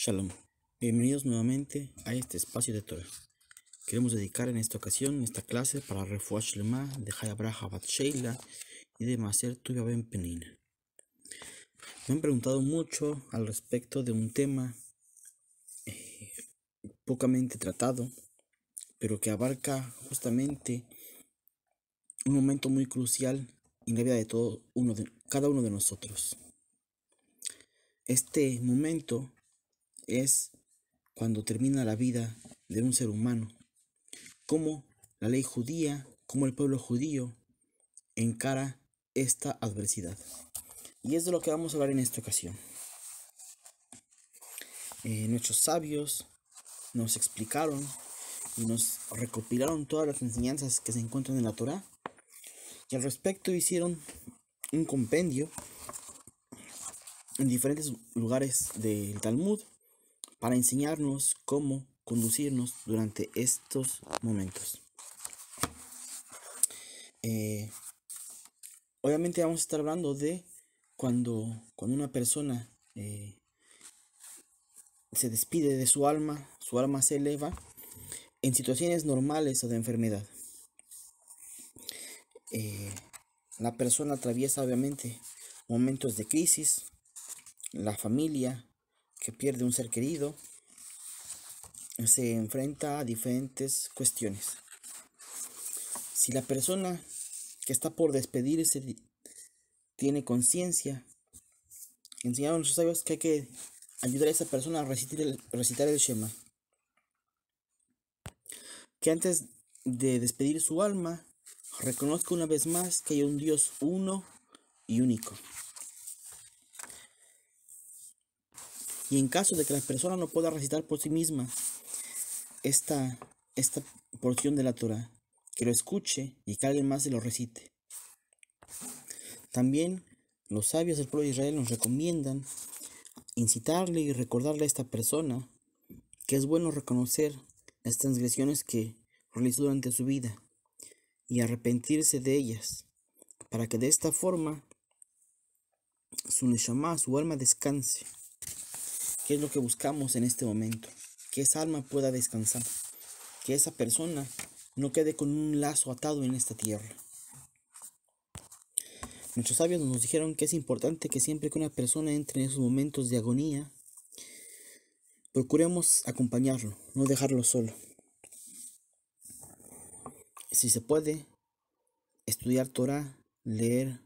Shalom. Bienvenidos nuevamente a este espacio de Torah. Queremos dedicar en esta ocasión esta clase para Refuah Lema de Hayabrah Abad Sheila y de Maser Tuya Ben Penina. Me han preguntado mucho al respecto de un tema eh, pocamente tratado, pero que abarca justamente un momento muy crucial en la vida de, todo uno de cada uno de nosotros. Este momento es cuando termina la vida de un ser humano. Cómo la ley judía, cómo el pueblo judío encara esta adversidad. Y es de lo que vamos a hablar en esta ocasión. Eh, nuestros sabios nos explicaron y nos recopilaron todas las enseñanzas que se encuentran en la Torá. Y al respecto hicieron un compendio en diferentes lugares del Talmud para enseñarnos cómo conducirnos durante estos momentos. Eh, obviamente vamos a estar hablando de cuando, con una persona eh, se despide de su alma, su alma se eleva en situaciones normales o de enfermedad. Eh, la persona atraviesa obviamente momentos de crisis, la familia, que pierde un ser querido, se enfrenta a diferentes cuestiones. Si la persona que está por despedirse tiene conciencia, enseñaron nuestros sabios que hay que ayudar a esa persona a recitar el, recitar el Shema. Que antes de despedir su alma, reconozca una vez más que hay un Dios uno y único. Y en caso de que la persona no pueda recitar por sí misma esta, esta porción de la Torah, que lo escuche y que alguien más se lo recite. También los sabios del pueblo de Israel nos recomiendan incitarle y recordarle a esta persona que es bueno reconocer las transgresiones que realizó durante su vida y arrepentirse de ellas, para que de esta forma su neshama, su alma descanse. ¿Qué es lo que buscamos en este momento? Que esa alma pueda descansar. Que esa persona no quede con un lazo atado en esta tierra. Nuestros sabios nos dijeron que es importante que siempre que una persona entre en esos momentos de agonía, procuremos acompañarlo, no dejarlo solo. Si se puede, estudiar Torah, leer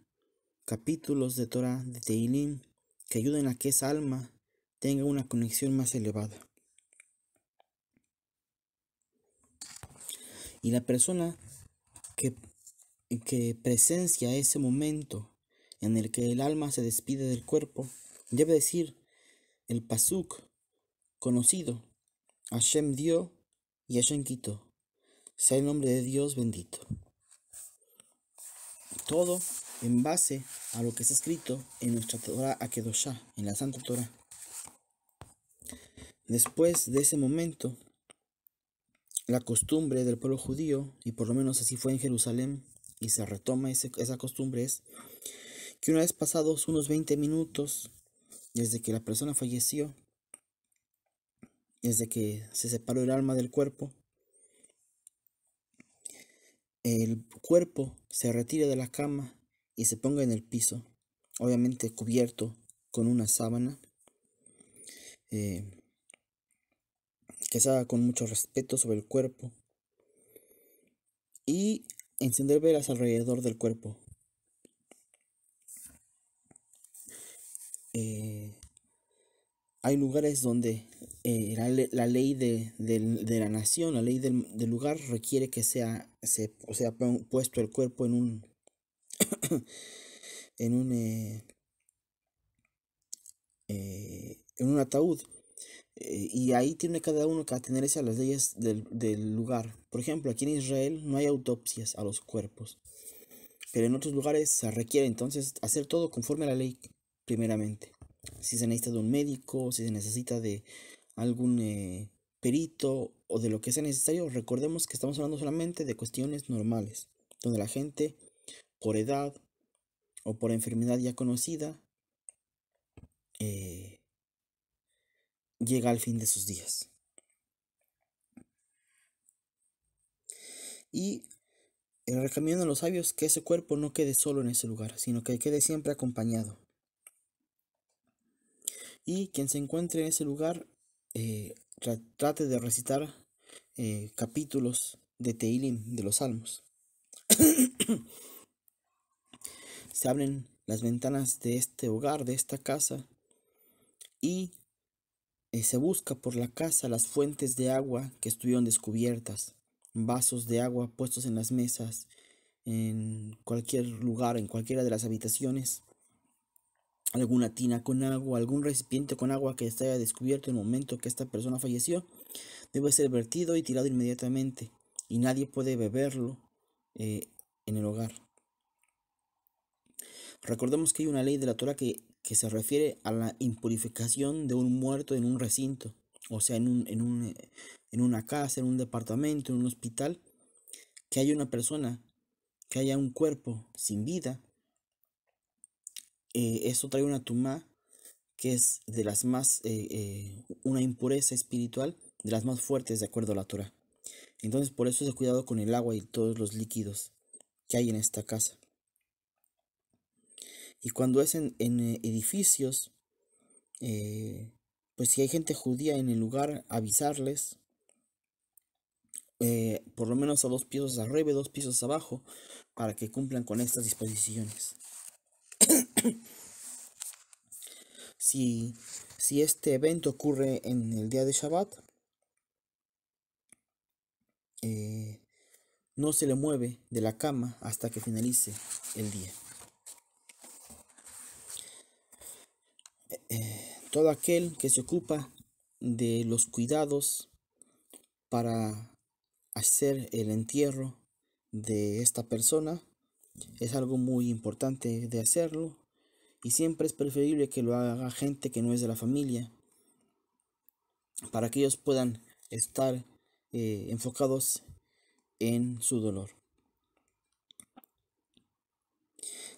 capítulos de Torah, de Teinim, que ayuden a que esa alma tenga una conexión más elevada. Y la persona que, que presencia ese momento en el que el alma se despide del cuerpo debe decir el pasuk conocido. Hashem dio y Hashem quitó. Sea el nombre de Dios bendito. Todo en base a lo que está escrito en nuestra Torah Akedoshá, en la Santa Torah. Después de ese momento, la costumbre del pueblo judío, y por lo menos así fue en Jerusalén, y se retoma esa costumbre, es que una vez pasados unos 20 minutos desde que la persona falleció, desde que se separó el alma del cuerpo, el cuerpo se retira de la cama y se ponga en el piso, obviamente cubierto con una sábana. Eh, que se haga con mucho respeto sobre el cuerpo y encender velas alrededor del cuerpo. Eh, hay lugares donde eh, la, ley de, la nación, la ley del, lugar requiere que sea, se, sea puesto el cuerpo en un, en un, eh, en un ataúd eh, y ahí tiene cada uno que atenerse a las leyes del, lugar. Por ejemplo, aquí en Israel no hay autopsias a los cuerpos. Pero en otros lugares se requiere entonces hacer todo conforme a la ley, primeramente. Si se necesita de un médico, si se necesita de algún eh, perito o de lo que sea necesario, recordemos que estamos hablando solamente de cuestiones normales, donde la gente, por edad o por enfermedad ya conocida, eh, llega al fin de sus días. Y recomiendo a los sabios que ese cuerpo no quede solo en ese lugar, sino que quede siempre acompañado. Y quien se encuentre en ese lugar eh, trate de recitar eh, capítulos de Teilim, de los Salmos. se abren las ventanas de este hogar, de esta casa, y eh, se busca por la casa las fuentes de agua que estuvieron descubiertas, vasos de agua puestos en las mesas, en cualquier lugar, en cualquiera de las habitaciones, alguna tina con agua, algún recipiente con agua que se haya descubierto en el momento que esta persona falleció, debe ser vertido y tirado inmediatamente, y nadie puede beberlo eh, en el hogar. Recordemos que hay una ley de la Torah que se refiere a la impurificación de un muerto en un recinto, o sea, en, una casa, en un departamento, en un hospital, que haya una persona, que haya un cuerpo sin vida. Eh, eso trae una tumá que es de las más, eh, eh, una impureza espiritual, de las más fuertes de acuerdo a la Torah. Entonces por eso es cuidado con el agua y todos los líquidos que hay en esta casa. Y cuando es en, eh, edificios, eh, pues si hay gente judía en el lugar, avisarles, eh, por lo menos a dos pisos arriba, dos pisos abajo, para que cumplan con estas disposiciones. si, este evento ocurre en el día de Shabbat, no se le mueve de la cama hasta que finalice el día. todo aquel que se ocupa de los cuidados para hacer el entierro de esta persona es algo muy importante de hacerlo y siempre es preferible que lo haga gente que no es de la familia para que ellos puedan estar eh, enfocados en su dolor.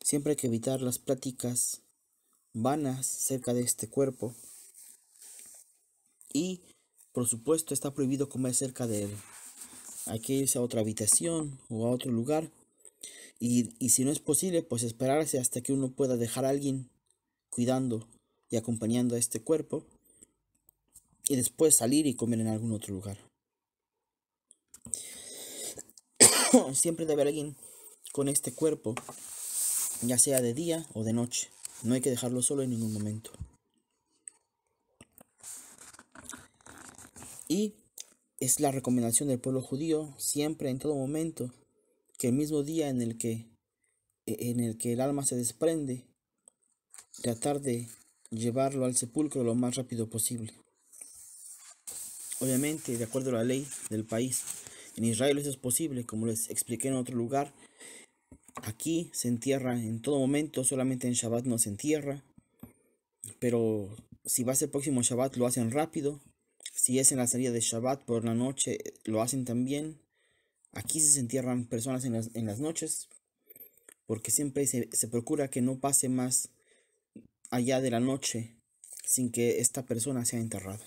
Siempre hay que evitar las pláticas vanas cerca de este cuerpo. Y, por supuesto, está prohibido comer cerca de él. Hay que a otra habitación o a otro lugar. Y, y si no es posible, pues esperarse hasta que uno pueda dejar a alguien cuidando y acompañando a este cuerpo. Y después salir y comer en algún otro lugar. Siempre debe haber alguien con este cuerpo, ya sea de día o de noche. No hay que dejarlo solo en ningún momento. Y es la recomendación del pueblo judío siempre en todo momento que el mismo día en el que e-, en el que el alma se desprende tratar de llevarlo al sepulcro lo más rápido posible. Obviamente, de acuerdo a la ley del país, en Israel eso es posible, como les expliqué en otro lugar, Aquí se entierra en todo momento, solamente en Shabbat no se entierra. Pero si va a ser próximo Shabbat lo hacen rápido. Si es en la salida de Shabbat por la noche lo hacen también. Aquí se entierran personas en las, noches. Porque siempre se, se procura que no pase más allá de la noche sin que esta persona sea enterrada.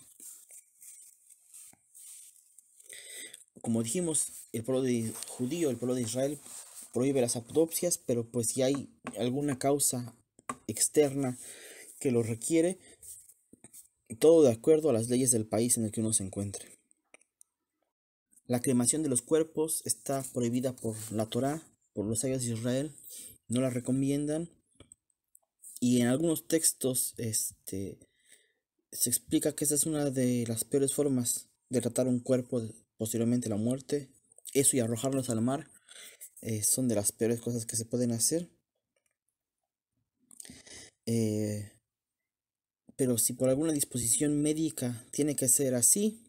Como dijimos, el pueblo judío, el pueblo de Israel prohíbe las autopsias, pero pues si hay alguna causa externa que lo requiere, todo de acuerdo a las leyes del país en el que uno se encuentre. La cremación de los cuerpos está prohibida por la Torá, por los sabios de Israel, no la recomiendan. Y en algunos textos este, se explica que esa es una de las peores formas de tratar un cuerpo posteriormente a la muerte, eso y arrojarlos al mar. Eh, son de las peores cosas que se pueden hacer. Eh, pero si por alguna disposición médica tiene que ser así,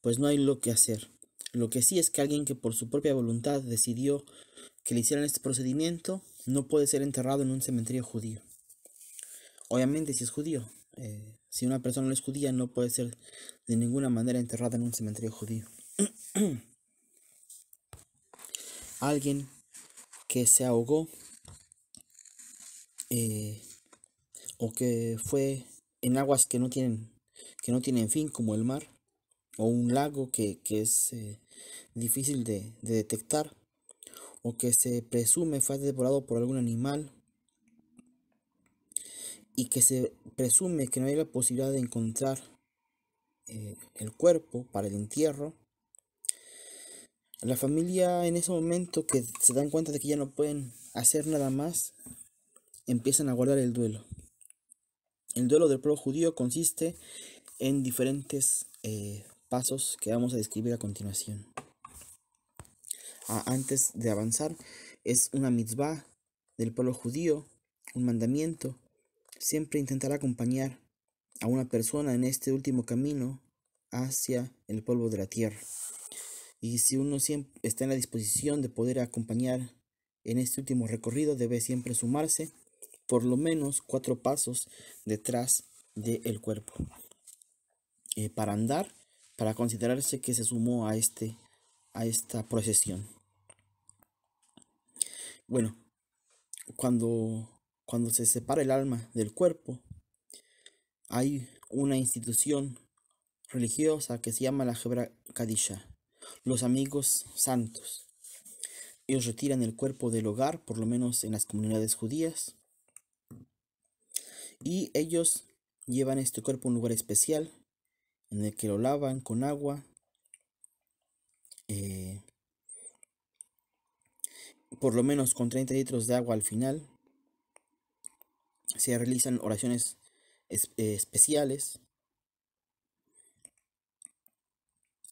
pues no hay lo que hacer. Lo que sí es que alguien que por su propia voluntad decidió que le hicieran este procedimiento no puede ser enterrado en un cementerio judío. Obviamente si es judío, eh, si una persona no es judía no puede ser de ninguna manera enterrada en un cementerio judío. alguien que se ahogó eh, o que fue en aguas que no tienen que no tienen fin como el mar o un lago que, es eh, difícil de, detectar o que se presume fue devorado por algún animal y que se presume que no hay la posibilidad de encontrar eh, el cuerpo para el entierro la familia en ese momento que se dan cuenta de que ya no pueden hacer nada más, empiezan a guardar el duelo. El duelo del pueblo judío consiste en diferentes eh, pasos que vamos a describir a continuación. Ah, antes de avanzar, es una mitzvah del pueblo judío, un mandamiento. Siempre intentar acompañar a una persona en este último camino hacia el polvo de la tierra. Y si uno siempre está en la disposición de poder acompañar en este último recorrido, debe siempre sumarse por lo menos cuatro pasos detrás del cuerpo. Eh, para andar, para considerarse que se sumó a, este, a esta procesión. Bueno, cuando, cuando se separa el alma del cuerpo, hay una institución religiosa que se llama la Hebra Kadisha los amigos santos. Ellos retiran el cuerpo del hogar, por lo menos en las comunidades judías, y ellos llevan este cuerpo a un lugar especial, en el que lo lavan con agua. Eh, por lo menos con 30 litros de agua al final. Se realizan oraciones eh, especiales.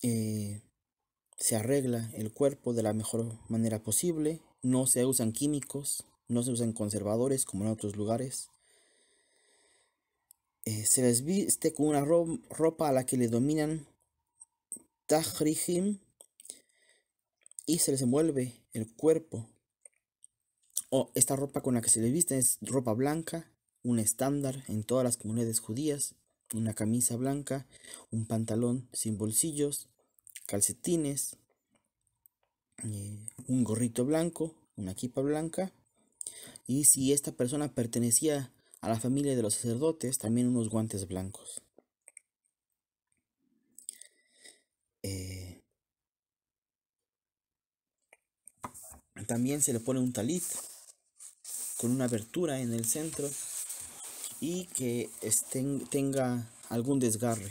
Eh, se arregla el cuerpo de la mejor manera posible, no se usan químicos, no se usan conservadores como en otros lugares. Eh, se les viste con una ropa a la que le dominan tajrijim y se les envuelve el cuerpo. O esta ropa con la que se les viste es ropa blanca, un estándar en todas las comunidades judías, una camisa blanca, un pantalón sin bolsillos, calcetines, eh, un gorrito blanco, una equipa blanca. Y si esta persona pertenecía a la familia de los sacerdotes, también unos guantes blancos. Eh, también se le pone un talit con una abertura en el centro y que tenga algún desgarre.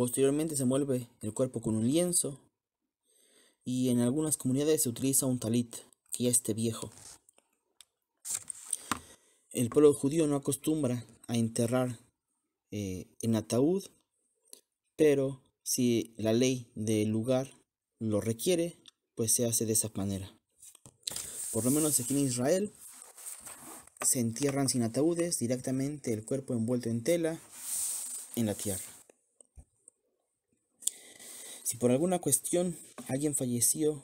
Posteriormente se envuelve el cuerpo con un lienzo y en algunas comunidades se utiliza un talit, que es este viejo. El pueblo judío no acostumbra a enterrar eh, en ataúd, pero si la ley del lugar lo requiere, pues se hace de esa manera. Por lo menos aquí en Israel se entierran sin ataúdes directamente el cuerpo envuelto en tela en la tierra. Si por alguna cuestión alguien falleció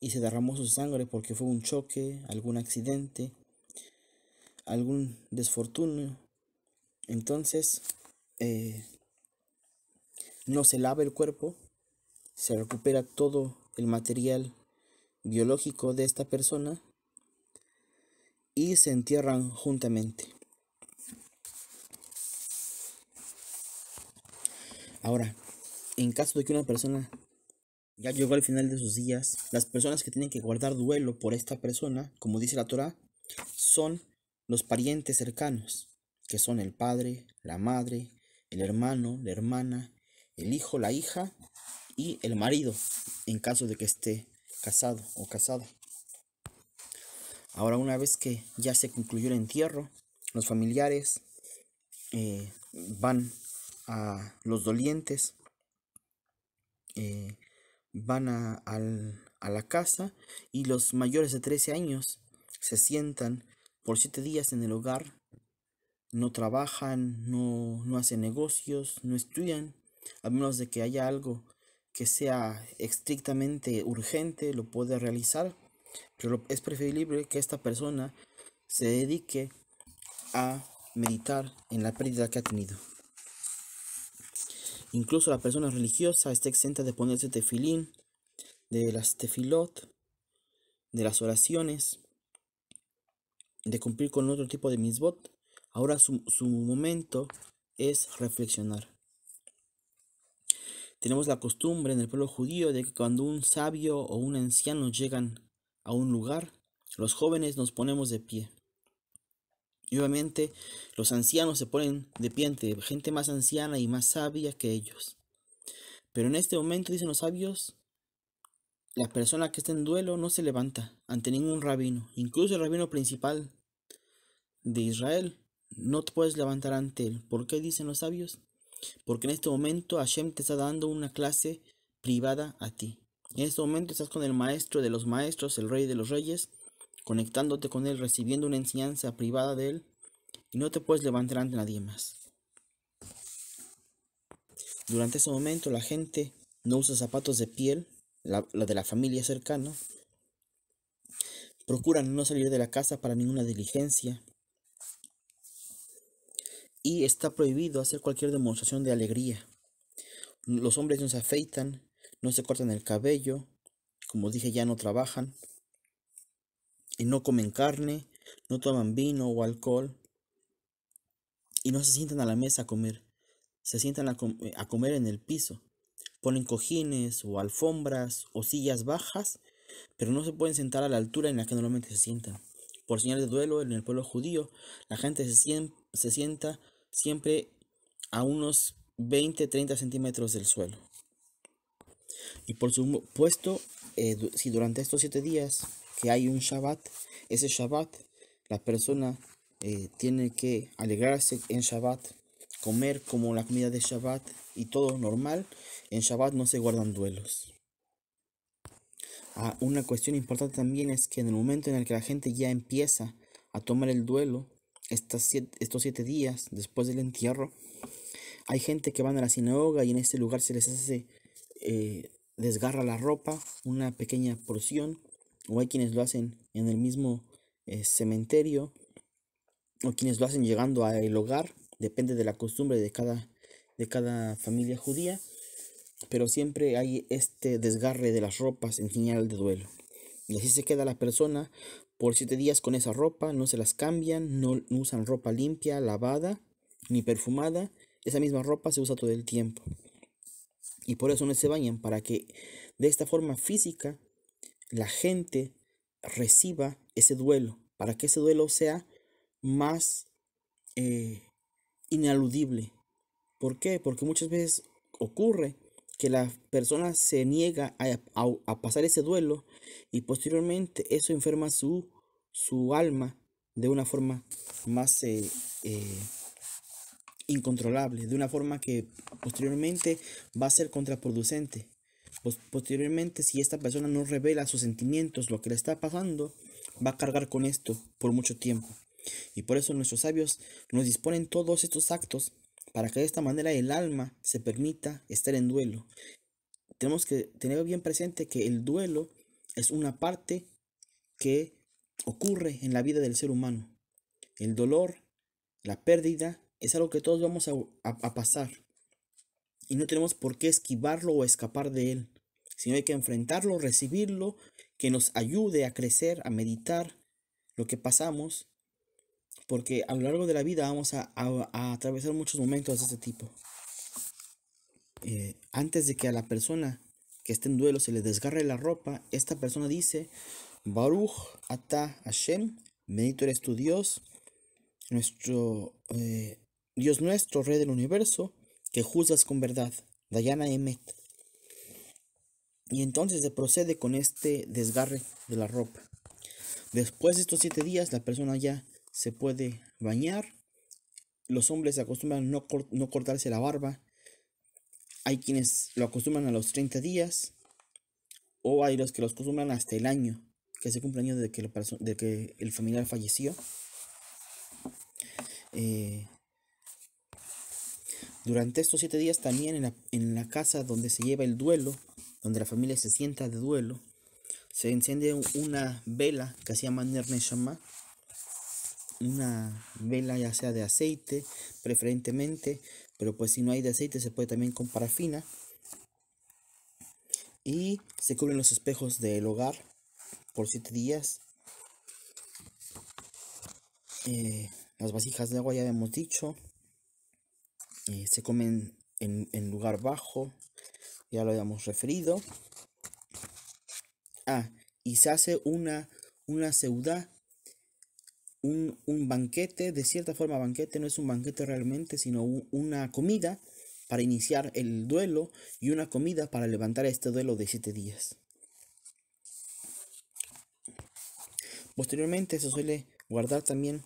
y se derramó su sangre porque fue un choque, algún accidente, algún desfortunio, entonces eh, no se lava el cuerpo, se recupera todo el material biológico de esta persona y se entierran juntamente. Ahora, en caso de que una persona ya llegó al final de sus días, las personas que tienen que guardar duelo por esta persona, como dice la Torah, son los parientes cercanos, que son el padre, la madre, el hermano, la hermana, el hijo, la hija y el marido, en caso de que esté casado o casada. Ahora, una vez que ya se concluyó el entierro, los familiares eh, van a los dolientes eh, van a, la casa y los mayores de 13 años se sientan por 7 días en el hogar, no trabajan, no, no hacen negocios, no estudian, a menos de que haya algo que sea estrictamente urgente, lo puede realizar, pero es preferible que esta persona se dedique a meditar en la pérdida que ha tenido. Incluso la persona religiosa está exenta de ponerse tefilín, de las tefilot, de las oraciones, de cumplir con otro tipo de misbot. Ahora su, su momento es reflexionar. Tenemos la costumbre en el pueblo judío de que cuando un sabio o un anciano llegan a un lugar, los jóvenes nos ponemos de pie. Y obviamente los ancianos se ponen de pie ante gente más anciana y más sabia que ellos. Pero en este momento, dicen los sabios, la persona que está en duelo no se levanta ante ningún rabino, incluso el rabino principal de Israel, no te puedes levantar ante él. ¿Por qué dicen los sabios? Porque en este momento Hashem te está dando una clase privada a ti. En este momento estás con el maestro de los maestros, el rey de los reyes, conectándote con Él, recibiendo una enseñanza privada de Él, y no te puedes levantar ante nadie más. Durante ese momento la gente no usa zapatos de piel, la, de la familia cercana. Procuran no salir de la casa para ninguna diligencia. Y está prohibido hacer cualquier demostración de alegría. Los hombres no se afeitan, no se cortan el cabello, como dije ya no trabajan y no comen carne, no toman vino o alcohol y no se sientan a la mesa a comer, se sientan eh, a, comer en el piso. Ponen cojines o alfombras o sillas bajas, pero no se pueden sentar a la altura en la que normalmente se sientan. Por señal de duelo, en el pueblo judío, la gente se, sienta siempre a unos 20-30 centímetros del suelo. Y por supuesto, eh, si durante estos siete días que hay un Shabbat, ese Shabbat la persona eh, tiene que alegrarse en Shabbat, comer como la comida de Shabbat y todo normal. En Shabbat no se guardan duelos. Ah, una cuestión importante también es que en el momento en el que la gente ya empieza a tomar el duelo, estos siete días después del entierro, hay gente que van a la sinagoga y en este lugar se les hace, eh, desgarra la ropa, una pequeña porción o hay quienes lo hacen en el mismo eh, cementerio, o quienes lo hacen llegando al hogar, depende de la costumbre de cada, de cada familia judía, pero siempre hay este desgarre de las ropas en señal de duelo. Y así se queda la persona por siete días con esa ropa, no se las cambian, no usan ropa limpia, lavada, ni perfumada, esa misma ropa se usa todo el tiempo. Y por eso no se bañan, para que de esta forma física la gente reciba ese duelo, para que ese duelo sea más eh, inaludible. ¿Por qué? Porque muchas veces ocurre que la persona se niega a, pasar ese duelo y posteriormente eso enferma su, su alma de una forma más eh, eh, incontrolable, de una forma que posteriormente va a ser contraproducente posteriormente, si esta persona no revela sus sentimientos, lo que le está pasando, va a cargar con esto por mucho tiempo. Y por eso nuestros sabios nos disponen todos estos actos para que de esta manera el alma se permita estar en duelo. Tenemos que tener bien presente que el duelo es una parte que ocurre en la vida del ser humano. El dolor, la pérdida, es algo que todos vamos a pasar. Y no tenemos por qué esquivarlo o escapar de él sino hay que enfrentarlo, recibirlo, que nos ayude a crecer, a meditar lo que pasamos, porque a lo largo de la vida vamos a, atravesar muchos momentos de este tipo. Eh, antes de que a la persona que esté en duelo se le desgarre la ropa, esta persona dice, Baruch Ata Hashem, bendito eres tu Dios, nuestro eh, Dios nuestro, Rey del Universo, que juzgas con verdad, Dayana Emet y entonces se procede con este desgarre de la ropa. Después de estos siete días la persona ya se puede bañar. Los hombres se acostumbran no, no cortarse la barba. Hay quienes lo acostumbran a los 30 días. O hay los que lo acostumbran hasta el año. Que se cumple el año de que, el familiar falleció. Eh, durante estos siete días también en la, en la casa donde se lleva el duelo donde la familia se sienta de duelo, se enciende una vela que se llama Nerne una vela ya sea de aceite, preferentemente, pero pues si no hay de aceite se puede también con parafina. Y se cubren los espejos del hogar por 7 días. Eh, las vasijas de agua ya hemos dicho. Eh, se comen en lugar bajo, ya lo habíamos referido. Ah, y se hace una, una ciudad, un, banquete, de cierta forma banquete, no es un banquete realmente, sino una comida para iniciar el duelo y una comida para levantar este duelo de siete días. Posteriormente se suele guardar también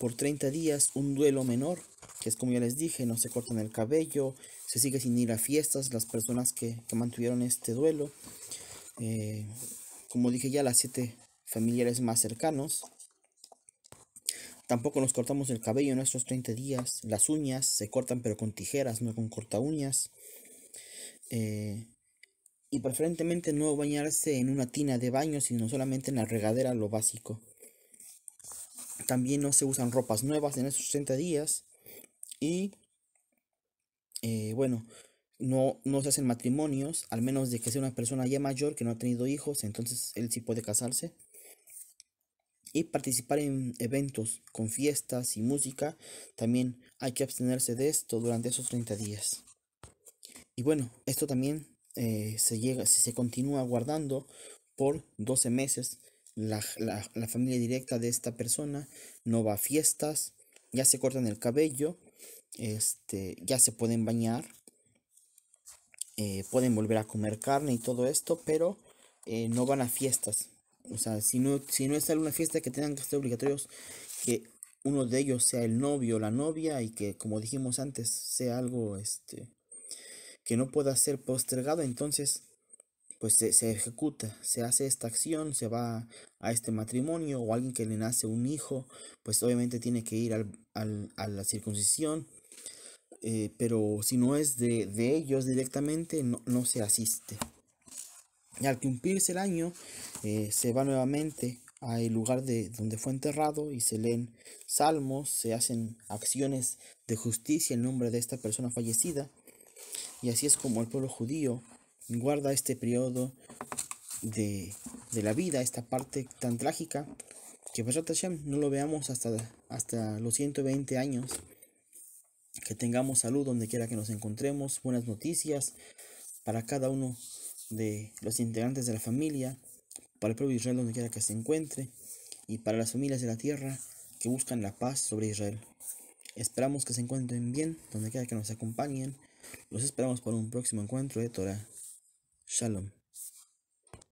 por 30 días un duelo menor, que es como ya les dije, no se cortan el cabello, se sigue sin ir a fiestas, las personas que, mantuvieron este duelo. Eh, como dije ya, las siete familiares más cercanos. Tampoco nos cortamos el cabello en estos 30 días. Las uñas se cortan pero con tijeras, no con corta uñas. Eh, y preferentemente no bañarse en una tina de baño, sino solamente en la regadera, lo básico. También no se usan ropas nuevas en estos 30 días. Y eh, bueno, no, no se hacen matrimonios, al menos de que sea una persona ya mayor que no ha tenido hijos, entonces él sí puede casarse. Y participar en eventos con fiestas y música, también hay que abstenerse de esto durante esos 30 días. Y bueno, esto también eh, se llega, si se continúa guardando por 12 meses, la, la familia directa de esta persona no va a fiestas, ya se cortan el cabello este, ya se pueden bañar, eh, pueden volver a comer carne y todo esto, pero eh, no van a fiestas. O sea, si no, si no es alguna fiesta que tengan que ser obligatorios, que uno de ellos sea el novio o la novia y que, como dijimos antes, sea algo este, que no pueda ser postergado, entonces pues se, ejecuta, se hace esta acción, se va a este matrimonio o alguien que le nace un hijo, pues obviamente tiene que ir a la circuncisión eh, pero si no es de, ellos directamente, no, se asiste. Y al cumplirse el año, eh, se va nuevamente al lugar de donde fue enterrado y se leen salmos, se hacen acciones de justicia en nombre de esta persona fallecida. Y así es como el pueblo judío guarda este periodo de, de la vida, esta parte tan trágica, que Hashem no lo veamos hasta, hasta los 120 años que tengamos salud donde quiera que nos encontremos, buenas noticias para cada uno de los integrantes de la familia, para el propio Israel donde quiera que se encuentre y para las familias de la tierra que buscan la paz sobre Israel. Esperamos que se encuentren bien donde quiera que nos acompañen. Los esperamos por un próximo encuentro de Torah. Shalom.